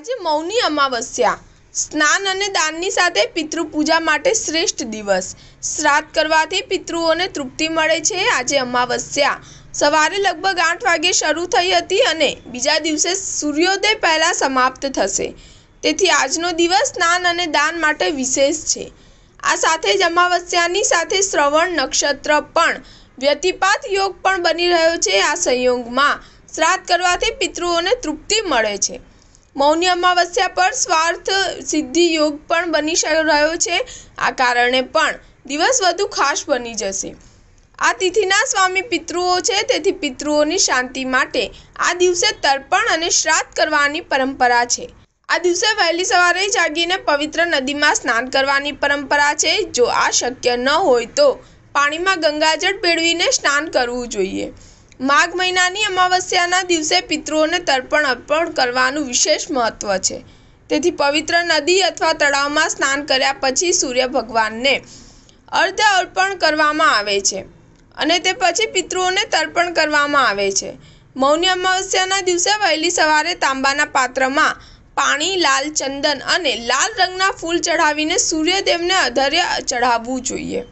આજે મૌની અમાવસ્યા સ્નાન અને દાનની સાથે પિતૃપૂજા માટે શ્રેષ્ઠ દિવસ શ્રાદ્ધ કરવાથી પિતૃઓને તૃપ્તિ મળે છે આજે અમાવસ્યા સવારે લગભગ આઠ વાગે શરૂ થઈ હતી અને બીજા દિવસે સૂર્યોદય પહેલાં સમાપ્ત થશે તેથી આજનો દિવસ સ્નાન અને દાન માટે વિશેષ છે આ સાથે જ અમાવસ્યાની સાથે શ્રવણ નક્ષત્ર પણ વ્યતિપાત યોગ પણ બની રહ્યો છે આ સંયોગમાં શ્રાદ્ધ કરવાથી પિતૃઓને તૃપ્તિ મળે છે મૌની અમાવસ્યા પર સ્વાર્થ સિદ્ધિ યોગ પણ બની રહ્યો છે આ કારણે પણ દિવસ વધુ ખાસ બની જશે આ તિથિના સ્વામી પિતૃઓ છે તેથી પિતૃઓની શાંતિ માટે આ દિવસે તર્પણ અને શ્રાદ્ધ કરવાની પરંપરા છે આ દિવસે વહેલી સવારે જાગીને પવિત્ર નદીમાં સ્નાન કરવાની પરંપરા છે જો આ શક્ય ન હોય તો પાણીમાં ગંગાજળ ભેળવીને સ્નાન કરવું જોઈએ માઘ મહિનાની અમાવસ્યાના દિવસે પિતૃઓને તર્પણ અર્પણ કરવાનું વિશેષ મહત્વ છે તેથી પવિત્ર નદી અથવા તળાવમાં સ્નાન કર્યા પછી સૂર્ય ભગવાનને અર્ધ અર્પણ કરવામાં આવે છે અને તે પછી પિતૃઓને તર્પણ કરવામાં આવે છે મૌની અમાવસ્યાના દિવસે વહેલી સવારે તાંબાના પાત્રમાં પાણી લાલ ચંદન અને લાલ રંગના ફૂલ ચઢાવીને સૂર્યદેવને અધર્ય ચઢાવવું જોઈએ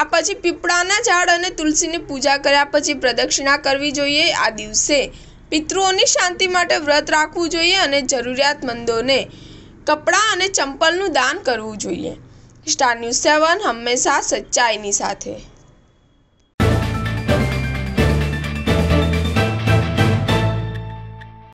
આ પછી પીપળાના ઝાડ અને તુલસીની પૂજા કર્યા પછી પ્રદક્ષિણા કરવી જોઈએ આ દિવસે પિતૃઓની શાંતિ માટે વ્રત રાખવું જોઈએ અને જરૂરિયાતમંદોને કપડાં અને ચંપલનું દાન કરવું જોઈએ સ્ટાર ન્યૂઝ સેવન હંમેશા સચ્ચાઈની સાથે